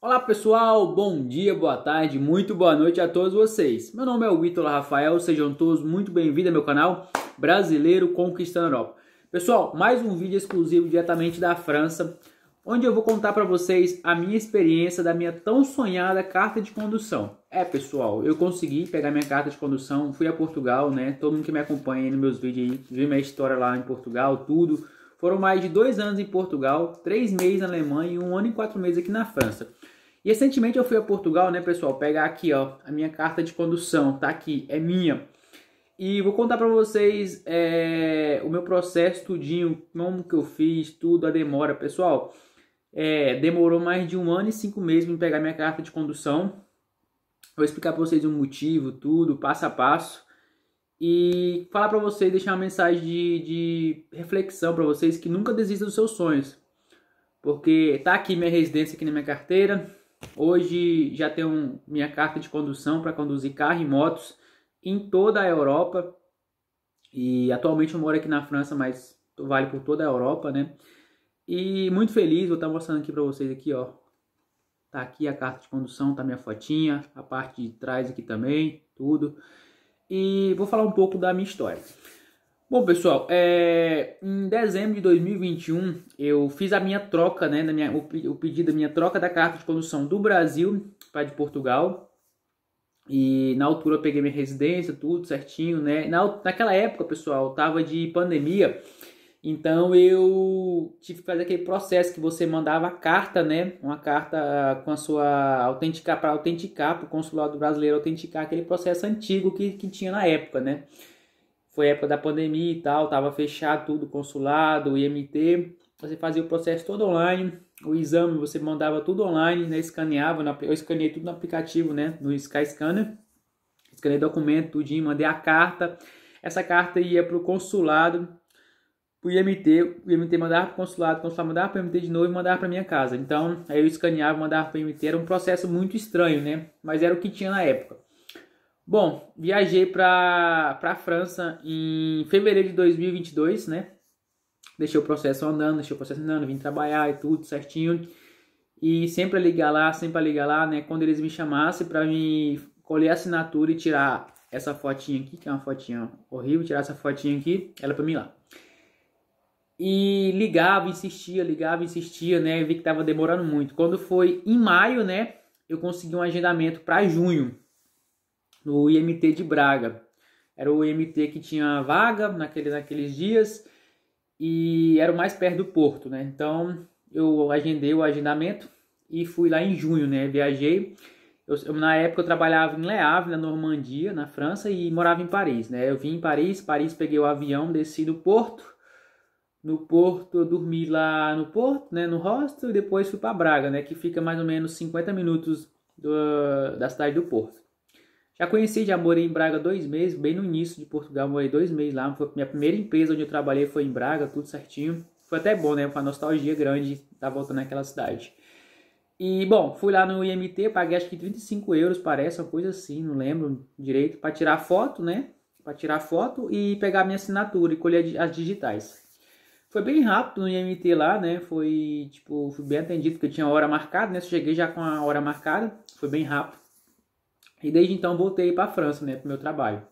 Olá pessoal, bom dia, boa tarde, muito boa noite a todos vocês. Meu nome é Vitor Rafael, sejam todos muito bem-vindos ao meu canal Brasileiro Conquistando a Europa. Pessoal, mais um vídeo exclusivo diretamente da França, onde eu vou contar para vocês a minha experiência da minha tão sonhada carta de condução. É pessoal, eu consegui pegar minha carta de condução, fui a Portugal, né? Todo mundo que me acompanha aí nos meus vídeos aí, viu minha história lá em Portugal, tudo. Foram mais de dois anos em Portugal, três meses na Alemanha e um ano e quatro meses aqui na França. E recentemente eu fui a Portugal, né, pessoal? Pegar aqui, ó, a minha carta de condução, tá aqui, é minha. E vou contar pra vocês é, o meu processo tudinho, como que eu fiz, tudo, a demora, pessoal. É, demorou mais de um ano e cinco meses em pegar minha carta de condução. Vou explicar para vocês o motivo, tudo, passo a passo. E falar para vocês, deixar uma mensagem de, de reflexão para vocês que nunca desista dos seus sonhos. Porque tá aqui minha residência aqui na minha carteira, Hoje já tenho minha carta de condução para conduzir carro e motos em toda a Europa. E atualmente eu moro aqui na França, mas vale por toda a Europa, né? E muito feliz, vou estar mostrando aqui para vocês aqui, ó. Tá aqui a carta de condução, tá minha fotinha, a parte de trás aqui também, tudo. E vou falar um pouco da minha história. Bom, pessoal, é, em dezembro de 2021 eu fiz a minha troca, né, minha, o, o, pedido da minha troca da carta de condução do Brasil para de Portugal. E na altura eu peguei minha residência, tudo certinho, né? Na, naquela época, pessoal, tava de pandemia, então eu tive que fazer aquele processo que você mandava a carta, né? Uma carta com a sua autenticar para autenticar para o consulado brasileiro autenticar aquele processo antigo que, que tinha na época, né? foi época da pandemia e tal, tava fechado tudo, consulado, IMT, você fazia o processo todo online, o exame você mandava tudo online, né, escaneava, no, eu escaneei tudo no aplicativo, né, no Skyscanner, escaneei documento, tudinho, mandei a carta, essa carta ia pro consulado, pro IMT, o IMT mandava pro consulado, o consulado mandava pro IMT de novo e mandava pra minha casa. Então, aí eu escaneava, mandava pro IMT, era um processo muito estranho, né? Mas era o que tinha na época. Bom, viajei para a França em fevereiro de 2022, né? Deixei o processo andando, deixei o processo andando, vim trabalhar e tudo certinho. E sempre ligar lá, sempre ligar lá, né? Quando eles me chamassem para me colher a assinatura e tirar essa fotinha aqui, que é uma fotinha horrível, tirar essa fotinha aqui, ela para mim lá. E ligava, insistia, ligava, insistia, né? vi que tava demorando muito. Quando foi em maio, né? Eu consegui um agendamento para junho no IMT de Braga. Era o IMT que tinha vaga naquele, naqueles dias e era o mais perto do porto, né? Então eu agendei o agendamento e fui lá em junho, né? Viajei. Eu, na época eu trabalhava em Le Havre, na Normandia, na França, e morava em Paris, né? Eu vim em Paris, Paris peguei o avião, desci do porto. No porto, eu dormi lá no porto, né? No hostel, e depois fui para Braga, né? Que fica mais ou menos 50 minutos do, da cidade do porto. Já conheci já morei em Braga dois meses, bem no início de Portugal, morei dois meses lá. Foi minha primeira empresa onde eu trabalhei foi em Braga, tudo certinho. Foi até bom, né? Foi uma nostalgia grande estar volta voltando naquela cidade. E, bom, fui lá no IMT, paguei acho que 35 euros, parece, uma coisa assim, não lembro direito, para tirar foto, né? Para tirar foto e pegar minha assinatura e colher as digitais. Foi bem rápido no IMT lá, né? Foi, tipo, fui bem atendido, porque tinha hora marcada, né? Eu cheguei já com a hora marcada, foi bem rápido. E desde então voltei para a França, né, para o meu trabalho.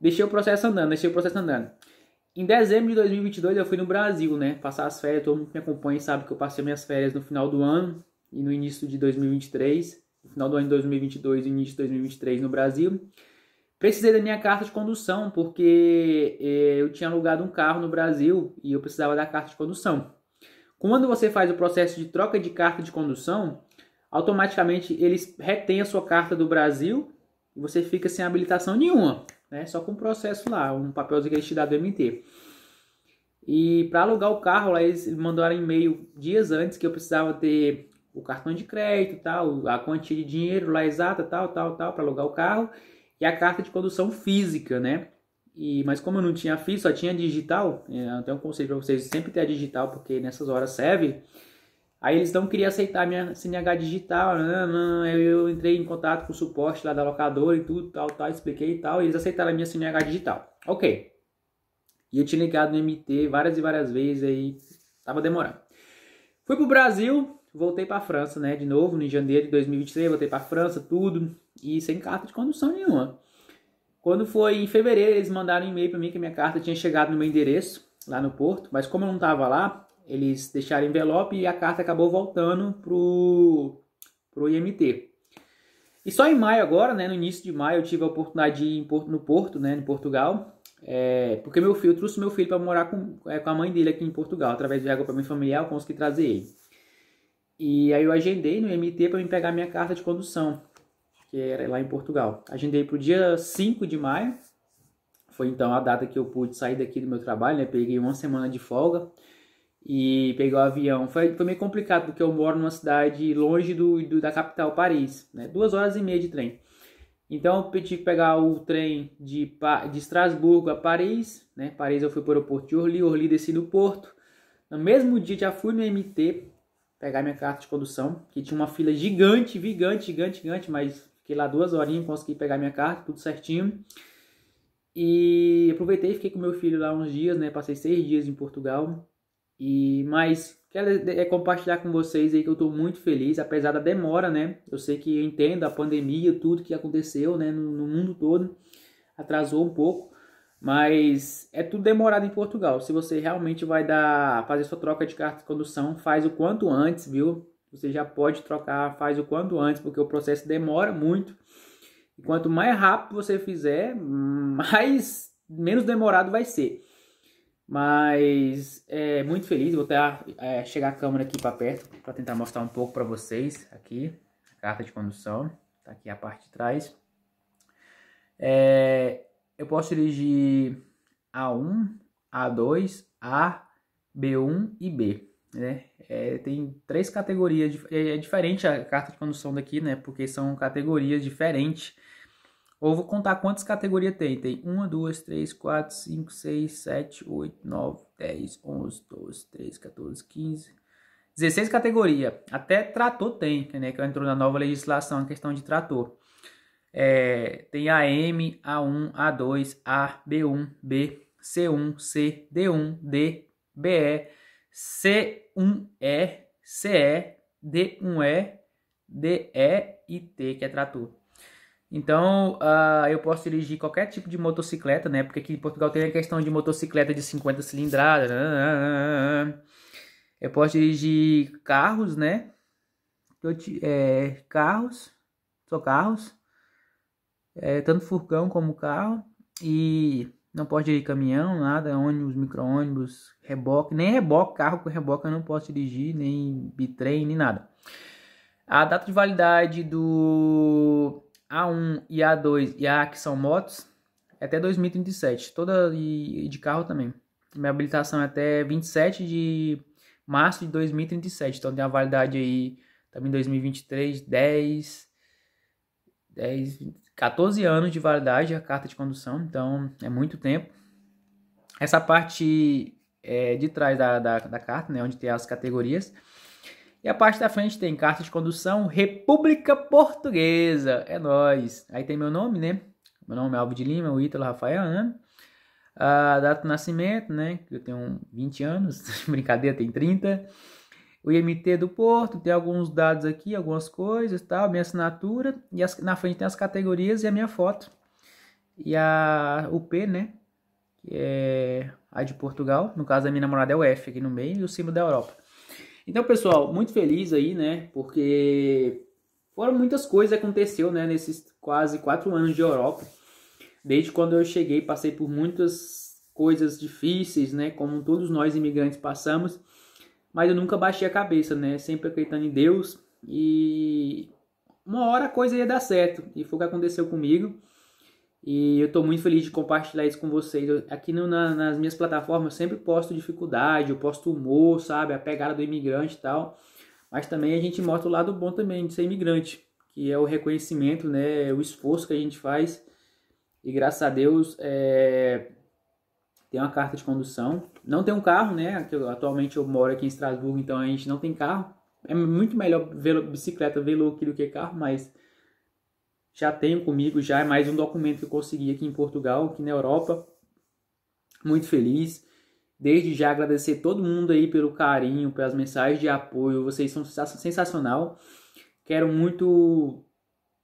Deixei o processo andando, deixei o processo andando. Em dezembro de 2022 eu fui no Brasil, né, passar as férias. Todo mundo que me acompanha sabe que eu passei minhas férias no final do ano e no início de 2023, no final do ano de 2022 e início de 2023 no Brasil. Precisei da minha carta de condução porque eh, eu tinha alugado um carro no Brasil e eu precisava da carta de condução. Quando você faz o processo de troca de carta de condução, automaticamente eles retêm a sua carta do Brasil e você fica sem habilitação nenhuma, né? Só com o processo lá, um papelzinho que eles te dão do MT. E para alugar o carro, lá eles mandaram e-mail dias antes que eu precisava ter o cartão de crédito, tal, a quantia de dinheiro lá exata, tal, tal, tal, para alugar o carro e a carta de condução física, né? E, mas como eu não tinha fiz só tinha digital, eu é um conselho para vocês, sempre ter a digital, porque nessas horas serve. Aí eles não queriam aceitar minha CNH digital, não, né, não, né. eu entrei em contato com o suporte lá da locadora e tudo, tal, tal, expliquei e tal, e eles aceitaram a minha CNH digital. Ok. E eu tinha ligado no MT várias e várias vezes aí, tava demorando. Fui pro Brasil, voltei pra França, né, de novo, em janeiro de 2023, voltei pra França, tudo, e sem carta de condução nenhuma. Quando foi em fevereiro, eles mandaram um e-mail para mim que minha carta tinha chegado no meu endereço, lá no Porto, mas como eu não tava lá, eles deixaram envelope e a carta acabou voltando pro, pro IMT. E só em maio agora, né, no início de maio, eu tive a oportunidade de ir no Porto, né, em Portugal, é, porque meu filho, eu trouxe meu filho para morar com, é, com a mãe dele aqui em Portugal, através de agrupamento familiar, eu consegui trazer ele. E aí eu agendei no IMT para me pegar minha carta de condução, que era lá em Portugal. Agendei para o dia 5 de maio, foi então a data que eu pude sair daqui do meu trabalho, né, peguei uma semana de folga, e pegar o avião. Foi, foi meio complicado, porque eu moro numa cidade longe do, do da capital, Paris, né? duas horas e meia de trem. Então eu tive que pegar o trem de, de Estrasburgo a Paris, né? Paris eu fui para o aeroporto de Orly, Orly desci no porto. No mesmo dia já fui no MT pegar minha carta de condução, que tinha uma fila gigante, gigante, gigante, gigante, mas fiquei lá duas horinhas, consegui pegar minha carta, tudo certinho. E aproveitei, fiquei com meu filho lá uns dias, né? Passei seis dias em Portugal. E mas quero é compartilhar com vocês aí que eu estou muito feliz, apesar da demora, né? Eu sei que eu entendo a pandemia, tudo que aconteceu, né, no, no mundo todo, atrasou um pouco, mas é tudo demorado em Portugal. Se você realmente vai dar fazer sua troca de carta de condução, faz o quanto antes, viu? Você já pode trocar, faz o quanto antes, porque o processo demora muito. E quanto mais rápido você fizer, mais menos demorado vai ser. Mas é muito feliz, vou até é, chegar a câmera aqui para perto para tentar mostrar um pouco para vocês aqui a carta de condução, tá aqui a parte de trás. É, eu posso dirigir A1, A2, A, B1 e B, né? É, tem três categorias, é, é diferente a carta de condução daqui, né? Porque são categorias diferentes ou vou contar quantas categorias tem. Tem 1, 2, 3, 4, 5, 6, 7, 8, 9, 10, 11, 12, 13, 14, 15. 16 categorias. Até trator tem, né? Que entrou na nova legislação, a questão de trator. É, tem AM, A1, A2, A, B1, B, C1, C, D1, D, BE, C1E, CE, D1E, DE e T, que é trator. Então, uh, eu posso dirigir qualquer tipo de motocicleta, né? Porque aqui em Portugal tem a questão de motocicleta de 50 cilindradas. Né, né, né, eu posso dirigir carros, né? Eu, é, carros, só carros. É, tanto furgão como carro. E não posso dirigir caminhão, nada, ônibus, micro-ônibus, reboque. Nem reboque, carro com reboque eu não posso dirigir, nem bitrem, nem nada. A data de validade do a1 e A2 e A que são motos é até 2037, toda e de carro também. Minha habilitação é até 27 de março de 2037, então tem a validade aí também 2023, 10 10 14 anos de validade a carta de condução, então é muito tempo. Essa parte é, de trás da, da, da carta, né, onde tem as categorias, e a parte da frente tem carta de condução República Portuguesa. É nós. Aí tem meu nome, né? Meu nome é Alvo de Lima, o Ítalo Rafael, né? A data do nascimento, né? Eu tenho 20 anos, brincadeira, tem 30. O IMT do Porto, tem alguns dados aqui, algumas coisas, tal, minha assinatura e as, na frente tem as categorias e a minha foto. E a o P, né? Que é a de Portugal, no caso da minha namorada é o F aqui no meio e o símbolo da Europa. Então, pessoal, muito feliz aí, né? Porque foram muitas coisas que aconteceu, né? Nesses quase quatro anos de Europa. Desde quando eu cheguei, passei por muitas coisas difíceis, né? Como todos nós imigrantes passamos. Mas eu nunca baixei a cabeça, né? Sempre acreditando em Deus. E uma hora a coisa ia dar certo. E foi o que aconteceu comigo. E eu estou muito feliz de compartilhar isso com vocês. Eu, aqui no, na, nas minhas plataformas eu sempre posto dificuldade, eu posto humor, sabe? A pegada do imigrante e tal. Mas também a gente mostra o lado bom também de ser imigrante, que é o reconhecimento, né? É o esforço que a gente faz. E graças a Deus é... tem uma carta de condução. Não tem um carro, né? Atualmente eu moro aqui em Estrasburgo, então a gente não tem carro. É muito melhor ver bicicleta, velo aqui do que é carro, mas já tenho comigo, já é mais um documento que eu consegui aqui em Portugal, aqui na Europa. Muito feliz. Desde já agradecer todo mundo aí pelo carinho, pelas mensagens de apoio. Vocês são sensacional. Quero muito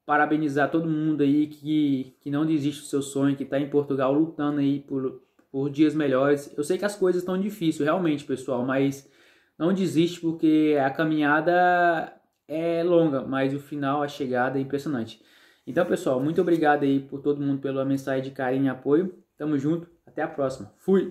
parabenizar todo mundo aí que, que não desiste do seu sonho, que está em Portugal lutando aí por, por dias melhores. Eu sei que as coisas estão difíceis, realmente, pessoal, mas não desiste porque a caminhada é longa, mas o final, a chegada é impressionante. Então, pessoal, muito obrigado aí por todo mundo pela mensagem de carinho e apoio. Tamo junto, até a próxima. Fui!